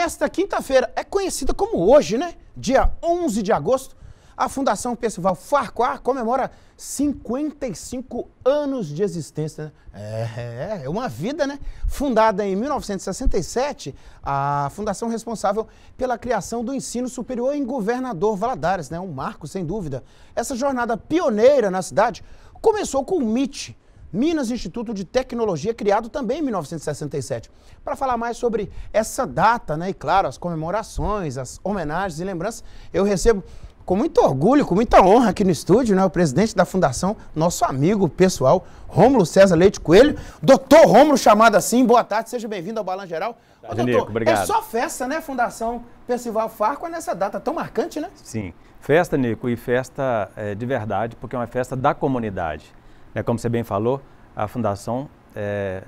Esta quinta-feira é conhecida como hoje, né? Dia 11 de agosto, a Fundação Percival Farquhar comemora 55 anos de existência. É, é uma vida, né? Fundada em 1967, a fundação responsável pela criação do ensino superior em Governador Valadares, né? Um marco, sem dúvida. Essa jornada pioneira na cidade começou com o MIT, Minas Instituto de Tecnologia, criado também em 1967. Para falar mais sobre essa data, né, e claro, as comemorações, as homenagens e lembranças, eu recebo com muito orgulho, com muita honra aqui no estúdio, né, o presidente da fundação, nosso amigo pessoal, Rômulo César Leite Coelho. Doutor Rômulo, chamado assim, boa tarde, seja bem-vindo ao Balan Geral. Ô, tá, doutor, Nico, obrigado. é só festa, né, Fundação Percival Farco, é nessa data tão marcante, né? Sim, festa, Nico, e festa é, de verdade, porque é uma festa da comunidade. É, como você bem falou, a Fundação é,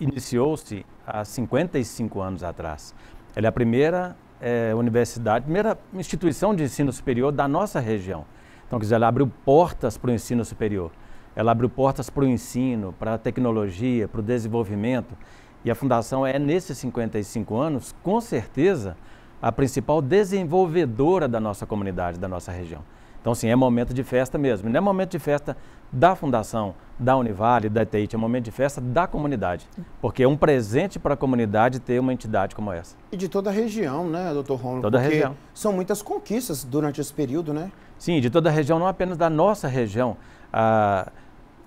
iniciou-se há 55 anos atrás. Ela é a primeira é, universidade, primeira instituição de ensino superior da nossa região. Então, quer dizer, ela abriu portas para o ensino superior. Ela abriu portas para o ensino, para a tecnologia, para o desenvolvimento. E a Fundação é, nesses 55 anos, com certeza, a principal desenvolvedora da nossa comunidade, da nossa região. Então, sim, é momento de festa mesmo. Não é momento de festa da Fundação, da Univale, da ETIT, é momento de festa da comunidade. Porque é um presente para a comunidade ter uma entidade como essa. E de toda a região, né, doutor Romulo? Toda a região. São muitas conquistas durante esse período, né? Sim, de toda a região, não apenas da nossa região. Ah,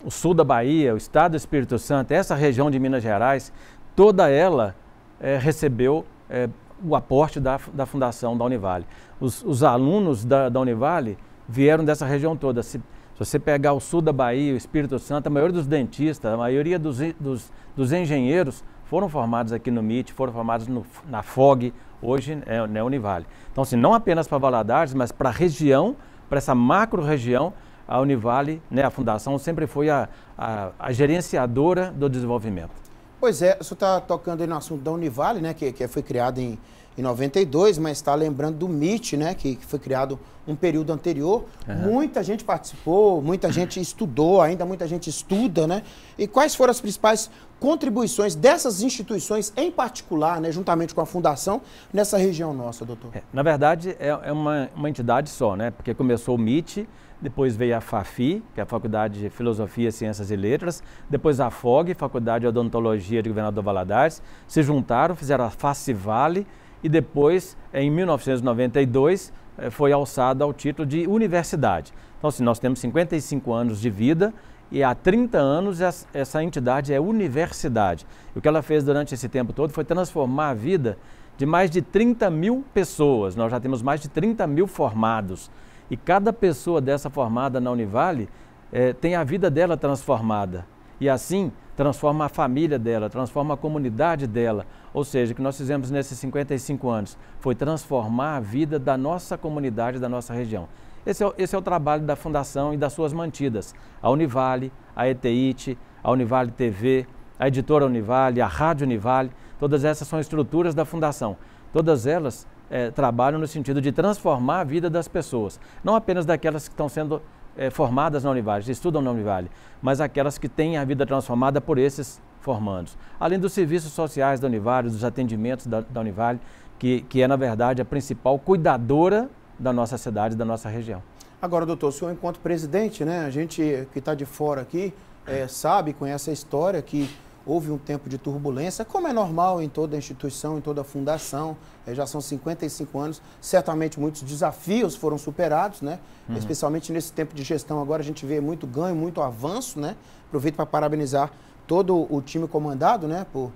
o sul da Bahia, o estado do Espírito Santo, essa região de Minas Gerais, toda ela é, recebeu é, o aporte da, da Fundação da Univale. Os, os alunos da, da Univale vieram dessa região toda. Se, se você pegar o sul da Bahia, o Espírito Santo, a maioria dos dentistas, a maioria dos, dos, dos engenheiros foram formados aqui no MIT, foram formados no, na FOG, hoje é né, Univale. Então, assim, não apenas para Valadares, mas para a região, para essa macro-região, a Univale, né, a fundação, sempre foi a, a, a gerenciadora do desenvolvimento. Pois é, o senhor está tocando aí no assunto da Univale, né, que, que foi criada em em 92, mas está lembrando do MIT, né, que, que, foi criado um período anterior. Uhum. Muita gente participou, muita gente estudou, ainda muita gente estuda, né? E quais foram as principais contribuições dessas instituições em particular, né, juntamente com a Fundação, nessa região nossa, doutor? É, na verdade, é, é uma, uma, entidade só, né? Porque começou o MIT, depois veio a FAFI, que é a Faculdade de Filosofia, Ciências e Letras, depois a FOG, Faculdade de Odontologia de Governador Valadares, se juntaram, fizeram a FACIVALE, e depois, em 1992, eh, foi alçada ao título de universidade. Então, assim, nós temos 55 anos de vida e há 30 anos essa entidade é universidade. E o que ela fez durante esse tempo todo foi transformar a vida de mais de 30 mil pessoas. Nós já temos mais de 30 mil formados. E cada pessoa dessa formada na Univale é, tem a vida dela transformada e assim transforma a família dela, transforma a comunidade dela. Ou seja, o que nós fizemos nesses 55 anos foi transformar a vida da nossa comunidade, da nossa região. Esse é, o, esse é o trabalho da Fundação e das suas mantidas, a Univale, a ETIT, a Univale TV, a Editora Univale, a Rádio Univale, todas essas são estruturas da Fundação. Todas elas é, trabalham no sentido de transformar a vida das pessoas, não apenas daquelas que estão sendo é, formadas na Univale, estudam na Univale, mas aquelas que têm a vida transformada por esses formandos. Além dos serviços sociais da Univale, dos atendimentos da, da Univale, que, que é, na verdade, a principal cuidadora da nossa cidade, da nossa região. Agora, doutor, o senhor, enquanto presidente, né, a gente que está de fora aqui, é, sabe, conhece a história que houve um tempo de turbulência, como é normal em toda instituição, em toda fundação, eh, já são 55 anos, certamente muitos desafios foram superados, né? Uhum. Especialmente nesse tempo de gestão agora a gente vê muito ganho, muito avanço, né? Aproveito para parabenizar todo o time comandado, né, por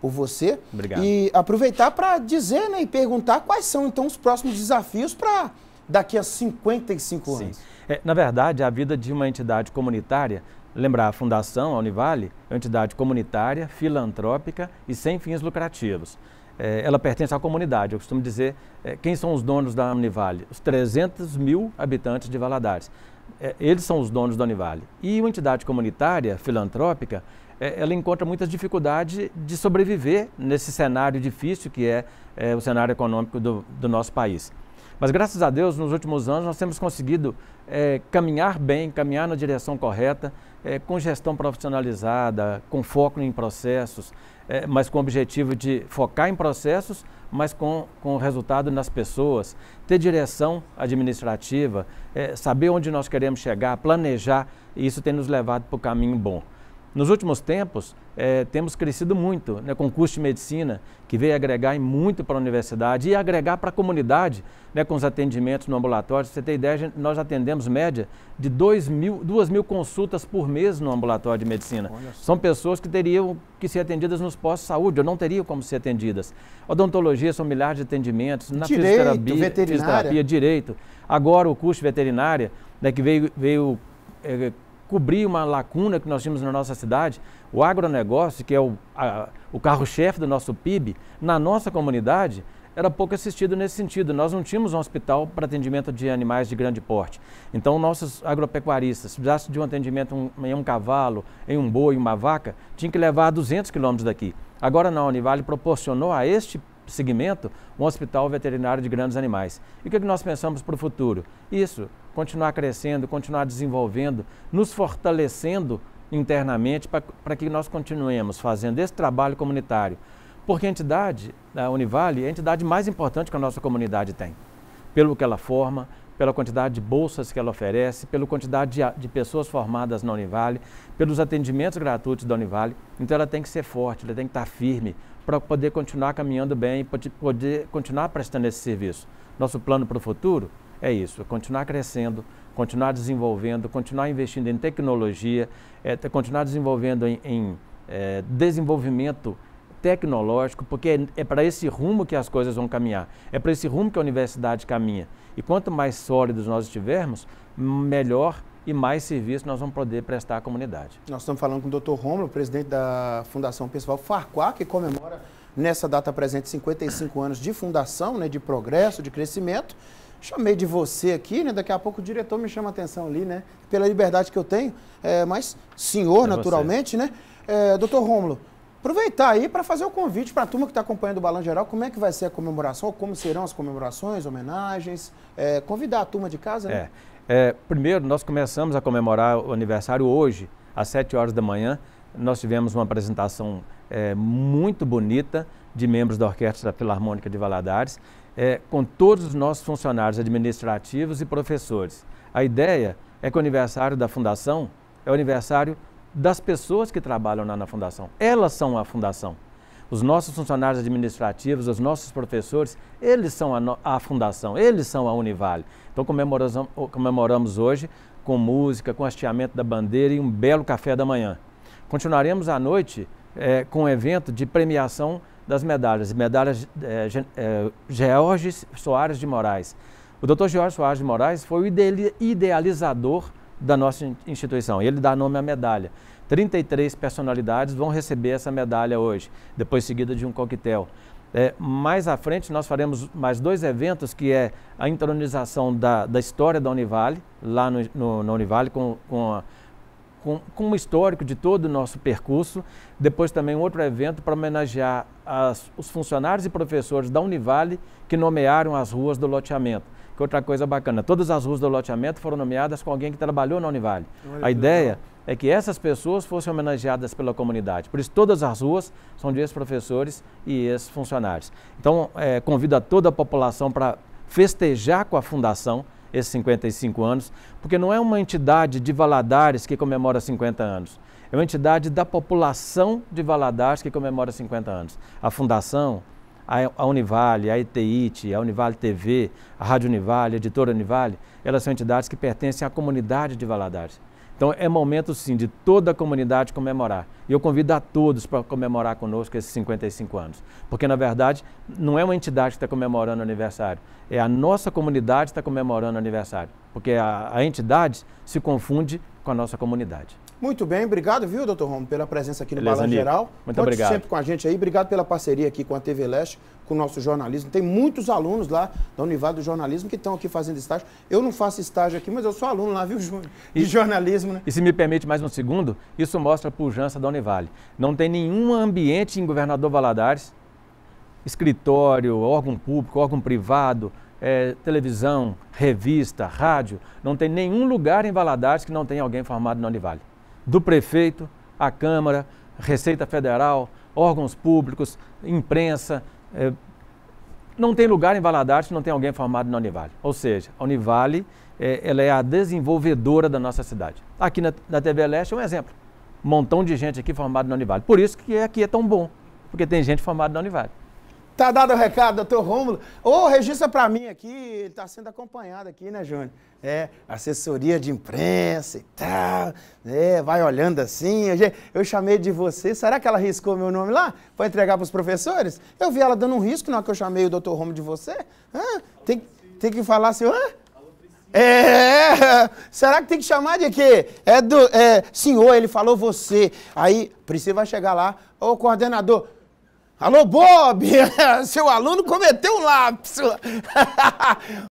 por você. Obrigado. E aproveitar para dizer né, e perguntar quais são então os próximos desafios para daqui a 55 anos. É, na verdade, a vida de uma entidade comunitária, lembrar, a Fundação, a Univale, é uma entidade comunitária, filantrópica e sem fins lucrativos. É, ela pertence à comunidade. Eu costumo dizer é, quem são os donos da Univale? Os 300 mil habitantes de Valadares. É, eles são os donos da Univale. E uma entidade comunitária, filantrópica, é, ela encontra muitas dificuldades de sobreviver nesse cenário difícil que é, é o cenário econômico do, do nosso país. Mas graças a Deus, nos últimos anos, nós temos conseguido é, caminhar bem, caminhar na direção correta, é, com gestão profissionalizada, com foco em processos, é, mas com o objetivo de focar em processos, mas com, com resultado nas pessoas, ter direção administrativa, é, saber onde nós queremos chegar, planejar, e isso tem nos levado para o caminho bom. Nos últimos tempos, é, temos crescido muito né, com o curso de medicina, que veio agregar muito para a universidade e agregar para a comunidade né, com os atendimentos no ambulatório. Pra você tem ideia, gente, nós atendemos média de 2 mil, 2 mil consultas por mês no ambulatório de medicina. São pessoas que teriam que ser atendidas nos postos de saúde, ou não teriam como ser atendidas. Odontologia são milhares de atendimentos, na direito, fisioterapia, veterinária. fisioterapia, direito. Agora o curso de veterinária, né, que veio, veio é, cobrir uma lacuna que nós tínhamos na nossa cidade. O agronegócio, que é o, o carro-chefe do nosso PIB, na nossa comunidade, era pouco assistido nesse sentido. Nós não tínhamos um hospital para atendimento de animais de grande porte. Então, nossos agropecuaristas, se precisasse de um atendimento em um cavalo, em um boi, em uma vaca, tinha que levar a 200 quilômetros daqui. Agora não, a Univale proporcionou a este segmento, um hospital veterinário de grandes animais. E o que, é que nós pensamos para o futuro? Isso, continuar crescendo, continuar desenvolvendo, nos fortalecendo internamente para que nós continuemos fazendo esse trabalho comunitário. Porque a entidade, a Univale, é a entidade mais importante que a nossa comunidade tem. Pelo que ela forma, pela quantidade de bolsas que ela oferece, pela quantidade de, de pessoas formadas na Univale, pelos atendimentos gratuitos da Univale. Então ela tem que ser forte, ela tem que estar firme para poder continuar caminhando bem, poder continuar prestando esse serviço. Nosso plano para o futuro é isso, é continuar crescendo, continuar desenvolvendo, continuar investindo em tecnologia, é, continuar desenvolvendo em, em é, desenvolvimento tecnológico, porque é, é para esse rumo que as coisas vão caminhar, é para esse rumo que a universidade caminha. E quanto mais sólidos nós estivermos, melhor e mais serviço nós vamos poder prestar à comunidade. Nós estamos falando com o Dr. Romulo, presidente da Fundação Pessoal Farquhar, que comemora nessa data presente 55 anos de fundação, né, de progresso, de crescimento. Chamei de você aqui, né? Daqui a pouco o diretor me chama a atenção ali, né? Pela liberdade que eu tenho, é, mas senhor, é naturalmente, você. né? É, doutor Rômulo, Aproveitar aí para fazer o convite para a turma que está acompanhando o Balanço Geral, como é que vai ser a comemoração, como serão as comemorações, homenagens, é, convidar a turma de casa, né? É, é, primeiro, nós começamos a comemorar o aniversário hoje, às 7 horas da manhã. Nós tivemos uma apresentação é, muito bonita de membros da Orquestra Filarmônica de Valadares, é, com todos os nossos funcionários administrativos e professores. A ideia é que o aniversário da Fundação é o aniversário das pessoas que trabalham na, na fundação. Elas são a fundação. Os nossos funcionários administrativos, os nossos professores, eles são a, a fundação, eles são a Univale. Então comemoramos, comemoramos hoje com música, com hasteamento da bandeira e um belo café da manhã. Continuaremos à noite é, com o um evento de premiação das medalhas, medalhas é, é, Georges Soares de Moraes. O Dr. Georges Soares de Moraes foi o idealizador da nossa instituição. Ele dá nome à medalha. 33 personalidades vão receber essa medalha hoje, depois seguida de um coquetel. É, mais à frente nós faremos mais dois eventos, que é a entronização da, da história da Univale, lá no, no, na Univale, com, com, a, com, com um histórico de todo o nosso percurso. Depois também um outro evento para homenagear as, os funcionários e professores da Univale que nomearam as ruas do loteamento. Que outra coisa bacana, todas as ruas do loteamento foram nomeadas com alguém que trabalhou na Univale. Olha a ideia é que essas pessoas fossem homenageadas pela comunidade. Por isso, todas as ruas são de ex-professores e ex-funcionários. Então, é, convido a toda a população para festejar com a fundação esses 55 anos, porque não é uma entidade de Valadares que comemora 50 anos. É uma entidade da população de Valadares que comemora 50 anos. A fundação, a Univale, a ETIT, a Univale TV, a Rádio Univale, a Editora Univale, elas são entidades que pertencem à comunidade de Valadares. Então é momento sim de toda a comunidade comemorar. E eu convido a todos para comemorar conosco esses 55 anos. Porque na verdade não é uma entidade que está comemorando aniversário, é a nossa comunidade que está comemorando aniversário. Porque a, a entidade se confunde com a nossa comunidade. Muito bem, obrigado, viu, doutor Romo, pela presença aqui no Beleza, Geral. Muito Conte obrigado. sempre com a gente aí. Obrigado pela parceria aqui com a TV Leste, com o nosso jornalismo. Tem muitos alunos lá da Univale do Jornalismo que estão aqui fazendo estágio. Eu não faço estágio aqui, mas eu sou aluno lá, viu, Júnior? De e, jornalismo, né? E se me permite mais um segundo, isso mostra a pujança da Univale. Não tem nenhum ambiente em Governador Valadares, escritório, órgão público, órgão privado, é, televisão, revista, rádio, não tem nenhum lugar em Valadares que não tenha alguém formado na Univale do prefeito a Câmara, Receita Federal, órgãos públicos, imprensa. É, não tem lugar em Valadares se não tem alguém formado na Univale. Ou seja, a Univale é, ela é a desenvolvedora da nossa cidade. Aqui na, na TV Leste é um exemplo. montão de gente aqui formada na Univale. Por isso que aqui é tão bom, porque tem gente formada na Univale. Tá dado o recado, doutor Rômulo. Ô, oh, registra para mim aqui, ele tá sendo acompanhado aqui, né, Júnior? É, assessoria de imprensa e tal, né? Vai olhando assim. Eu chamei de você, será que ela riscou meu nome lá para entregar para os professores? Eu vi ela dando um risco na hora que eu chamei o doutor Rômulo de você. Hã? tem, tem que falar assim, hã? É, será que tem que chamar de quê? É do, é, senhor, ele falou você. Aí, Priscila vai chegar lá, ô coordenador, Alô, Bob! Seu aluno cometeu um lapso!